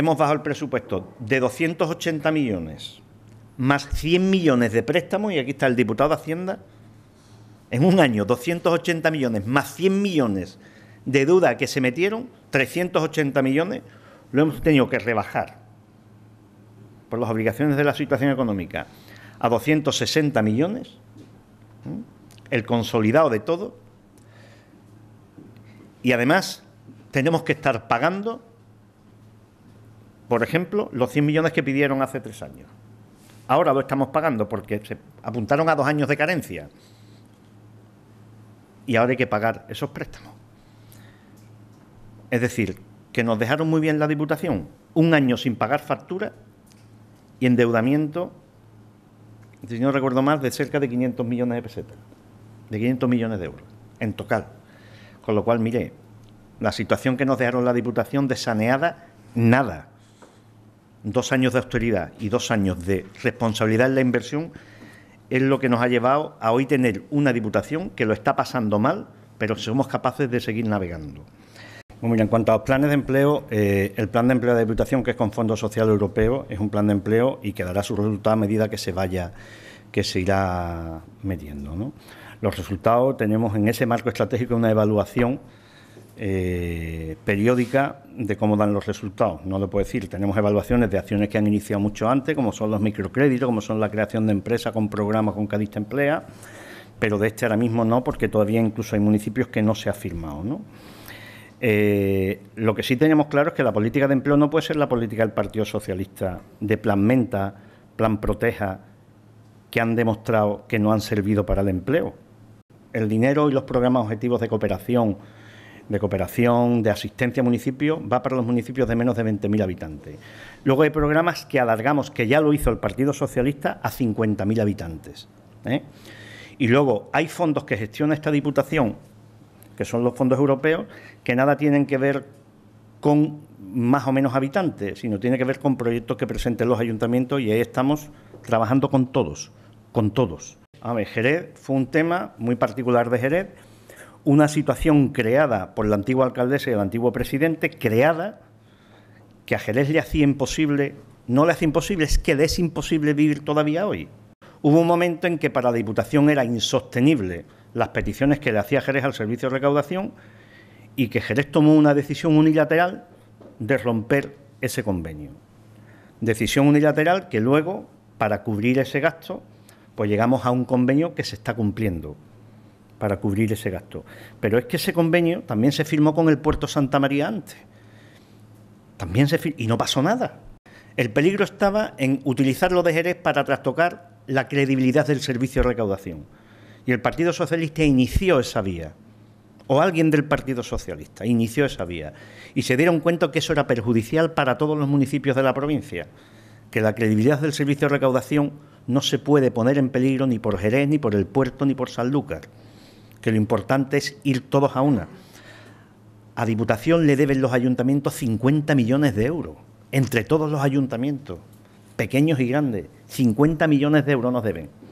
hemos bajado el presupuesto de 280 millones más 100 millones de préstamos, y aquí está el diputado de Hacienda, en un año 280 millones más 100 millones de deuda que se metieron, 380 millones, lo hemos tenido que rebajar por las obligaciones de la situación económica a 260 millones, ¿eh? el consolidado de todo, y además tenemos que estar pagando por ejemplo, los 100 millones que pidieron hace tres años. Ahora lo estamos pagando porque se apuntaron a dos años de carencia. Y ahora hay que pagar esos préstamos. Es decir, que nos dejaron muy bien la Diputación un año sin pagar factura y endeudamiento, si no recuerdo mal, de cerca de 500 millones de pesetas, de 500 millones de euros en total. Con lo cual, mire, la situación que nos dejaron la Diputación desaneada, nada dos años de austeridad y dos años de responsabilidad en la inversión es lo que nos ha llevado a hoy tener una diputación que lo está pasando mal, pero somos capaces de seguir navegando. en cuanto a los planes de empleo, eh, el plan de empleo de la Diputación, que es con Fondo Social Europeo, es un plan de empleo y que dará su resultado a medida que se vaya, que se irá metiendo. Los resultados tenemos en ese marco estratégico una evaluación eh, periódica de cómo dan los resultados. No lo puedo decir. Tenemos evaluaciones de acciones que han iniciado mucho antes, como son los microcréditos, como son la creación de empresas con programas con Cadista Emplea, pero de este ahora mismo no, porque todavía incluso hay municipios que no se ha firmado. ¿no? Eh, lo que sí tenemos claro es que la política de empleo no puede ser la política del Partido Socialista de plan menta, plan proteja, que han demostrado que no han servido para el empleo. El dinero y los programas objetivos de cooperación de cooperación, de asistencia a va para los municipios de menos de 20.000 habitantes. Luego hay programas que alargamos, que ya lo hizo el Partido Socialista, a 50.000 habitantes. ¿eh? Y luego hay fondos que gestiona esta Diputación, que son los fondos europeos, que nada tienen que ver con más o menos habitantes, sino tiene que ver con proyectos que presenten los ayuntamientos y ahí estamos trabajando con todos, con todos. A ver, Jerez fue un tema muy particular de Jerez una situación creada por la antigua alcaldesa y el antiguo presidente, creada que a Jerez le hacía imposible, no le hace imposible, es que le es imposible vivir todavía hoy. Hubo un momento en que para la Diputación era insostenible las peticiones que le hacía Jerez al Servicio de Recaudación y que Jerez tomó una decisión unilateral de romper ese convenio. Decisión unilateral que luego, para cubrir ese gasto, pues llegamos a un convenio que se está cumpliendo para cubrir ese gasto. Pero es que ese convenio también se firmó con el puerto Santa María antes. También se y no pasó nada. El peligro estaba en lo de Jerez para trastocar la credibilidad del servicio de recaudación. Y el Partido Socialista inició esa vía, o alguien del Partido Socialista inició esa vía, y se dieron cuenta que eso era perjudicial para todos los municipios de la provincia, que la credibilidad del servicio de recaudación no se puede poner en peligro ni por Jerez, ni por el puerto, ni por Sanlúcar que lo importante es ir todos a una. A Diputación le deben los ayuntamientos 50 millones de euros, entre todos los ayuntamientos, pequeños y grandes, 50 millones de euros nos deben.